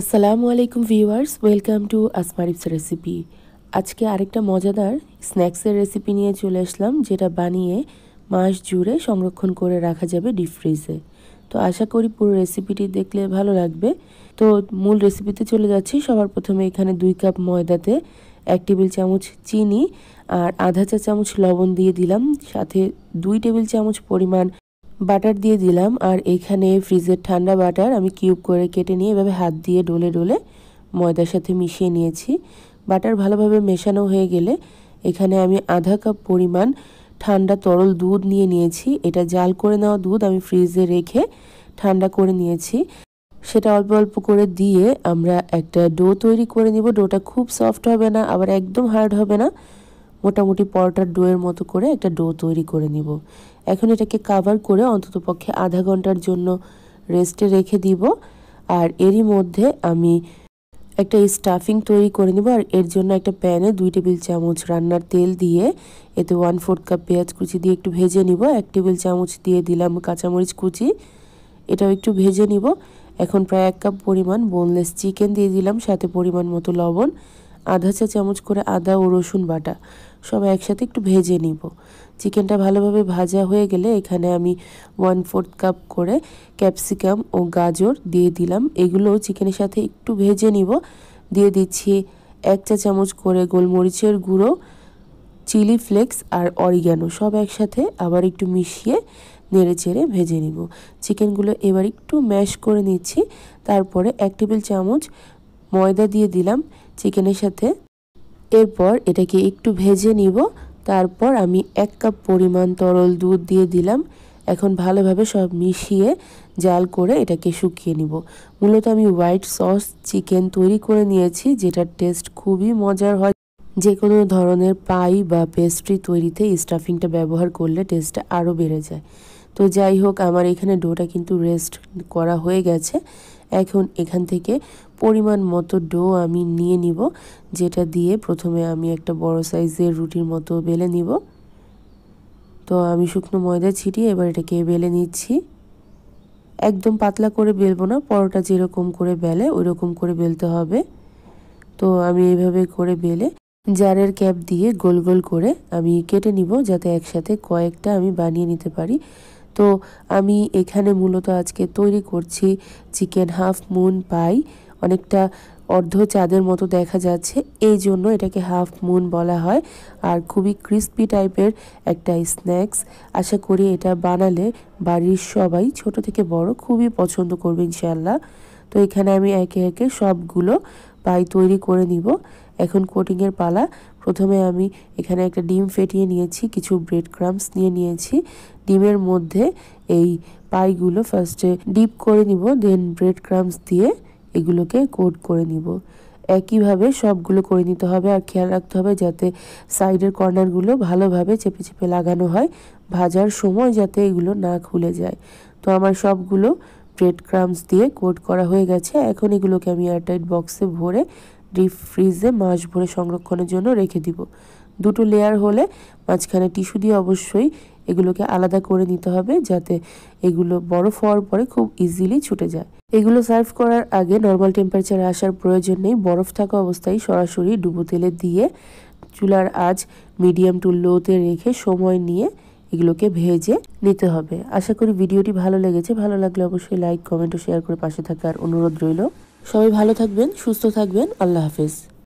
আসসালামু আলাইকুম viewers welcome to আসমারিফস রেসিপি আজকে আরেকটা মজাদার স্ন্যাক্সের রেসিপি নিয়ে চলে আসলাম যেটা বানিয়ে মাস জুড়ে সংরক্ষণ করে রাখা যাবে ডিপ ফ্রিজে তো আশা করি পুরো রেসিপিটি দেখলে ভালো লাগবে তো মূল রেসিপিতে চলে যাচ্ছি সবার প্রথমে এখানে দুই কাপ ময়দাতে এক টেবিল চামচ চিনি আর আধা চা চামচ লবণ দিয়ে দিলাম সাথে দুই টেবিল চামচ পরিমাণ বাটার দিয়ে দিলাম আর এখানে ফ্রিজের ঠান্ডা বাটার আমি কিউব করে কেটে নিয়ে এভাবে হাত দিয়ে ডলে ডলে ময়দার সাথে মিশিয়ে নিয়েছি বাটার ভালোভাবে মেশানো হয়ে গেলে এখানে আমি আধা কাপ পরিমাণ ঠান্ডা তরল দুধ নিয়ে নিয়েছি এটা জাল করে নেওয়া দুধ আমি ফ্রিজে রেখে ঠান্ডা করে নিয়েছি সেটা অল্প অল্প করে দিয়ে আমরা একটা ডো তৈরি করে নিব ডোটা খুব সফট হবে না আবার একদম হার্ড হবে না মোটামুটি পরোটার ডোয়ের মতো করে একটা ডো তৈরি করে নিব এখন এটাকে কাভার করে অন্তত পক্ষে আধা ঘন্টার জন্য রেস্টে রেখে দিব আর এরই মধ্যে আমি একটা স্টাফিং তৈরি করে নেব আর এর জন্য একটা প্যানে দুই টেবিল চামচ রান্নার তেল দিয়ে এতে ওয়ান ফোর্থ কাপ পেঁয়াজ কুচি দিয়ে একটু ভেজে নিব এক টেবিল চামচ দিয়ে দিলাম কাঁচামরিচ কুচি এটাও একটু ভেজে নিব এখন প্রায় এক কাপ পরিমাণ বোনলেস চিকেন দিয়ে দিলাম সাথে পরিমাণ মতো লবণ আধা চা চামচ করে আদা ও রসুন বাটা সব একসাথে একটু ভেজে নিব চিকেনটা ভালোভাবে ভাজা হয়ে গেলে এখানে আমি ওয়ান ফোর্থ কাপ করে ক্যাপসিকাম ও গাজর দিয়ে দিলাম এগুলো চিকেনের সাথে একটু ভেজে নিব দিয়ে দিচ্ছি এক চা চামচ করে গোলমরিচের গুঁড়ো চিলি ফ্লেক্স আর অরিগ্যানো সব একসাথে আবার একটু মিশিয়ে নেড়ে চেড়ে ভেজে নিব চিকেনগুলো এবার একটু ম্যাশ করে নিচ্ছি তারপরে এক টেবিল চামচ ময়দা দিয়ে দিলাম চিকেনের সাথে এরপর এটাকে একটু ভেজে নিব তারপর আমি এক কাপ পরিমাণ তরল দুধ দিয়ে দিলাম এখন ভালোভাবে সব মিশিয়ে জাল করে এটাকে শুকিয়ে নিব মূলত আমি হোয়াইট সস চিকেন তৈরি করে নিয়েছি যেটার টেস্ট খুবই মজার হয় যে কোনো ধরনের পাই বা পেস্ট্রি তৈরিতে স্টাফিংটা ব্যবহার করলে টেস্টটা আরও বেড়ে যায় তো যাই হোক আমার এখানে ডোটা কিন্তু রেস্ট করা হয়ে গেছে এখন এখান থেকে পরিমাণ মতো ডো আমি নিয়ে নিব যেটা দিয়ে প্রথমে আমি একটা বড় সাইজের রুটির মতো বেলে নিব তো আমি শুকনো ময়দা ছিটিয়ে এবার এটাকে বেলে নিচ্ছি একদম পাতলা করে বেলবো না পরোটা যেরকম করে বেলে ওই রকম করে বেলতে হবে তো আমি এইভাবে করে বেলে জারের ক্যাপ দিয়ে গোল গোল করে আমি কেটে নিব যাতে একসাথে কয়েকটা আমি বানিয়ে নিতে পারি তো আমি এখানে মূলত আজকে তৈরি করছি চিকেন হাফ মুন পাই অনেকটা অর্ধ চাঁদের মতো দেখা যাচ্ছে এই জন্য এটাকে হাফ মুন বলা হয় আর খুবই ক্রিস্পি টাইপের একটা স্ন্যাক্স আশা করি এটা বানালে বাড়ির সবাই ছোট থেকে বড় খুবই পছন্দ করবে ইনশাল্লাহ তো এখানে আমি একে একে সবগুলো পাই তৈরি করে নিব এখন কোটিংয়ের পালা প্রথমে আমি এখানে একটা ডিম ফেটিয়ে নিয়েছি কিছু ব্রেড ক্রামস নিয়ে নিয়েছি ডিমের মধ্যে এই পাইগুলো ফার্স্টে ডিপ করে নিব দেন ব্রেড ক্রামস দিয়ে এগুলোকে কোট করে নিব একইভাবে সবগুলো করে নিতে হবে আর খেয়াল রাখতে হবে যাতে সাইডের কর্নারগুলো ভালোভাবে চেপে চেপে লাগানো হয় ভাজার সময় যাতে এগুলো না খুলে যায় তো আমার সবগুলো ব্রেড ক্রামস দিয়ে কোট করা হয়ে গেছে এখন এগুলোকে আমি এয়ারটাইট বক্সে ভরে ডিপ ফ্রিজে মাস ভরে সংরক্ষণের জন্য রেখে দিব দুটো লেয়ার হলে মাঝখানে টিস্যু দিয়ে অবশ্যই এগুলোকে আলাদা করে নিতে হবে যাতে এগুলো বরফ হওয়ার পরে খুব ইজিলি ছুটে যায় এগুলো সার্ভ করার আগে নর্মাল টেম্পারেচারে আসার প্রয়োজন নেই বরফ থাকা অবস্থায় সরাসরি ডুবো তেলে দিয়ে চুলার আজ মিডিয়াম টু লোতে রেখে সময় নিয়ে এগুলোকে ভেজে নিতে হবে আশা করি ভিডিওটি ভালো লেগেছে ভালো লাগলে অবশ্যই লাইক কমেন্ট ও শেয়ার করে পাশে থাকার অনুরোধ রইল সবাই ভালো থাকবেন সুস্থ থাকবেন আল্লাহ হাফেজ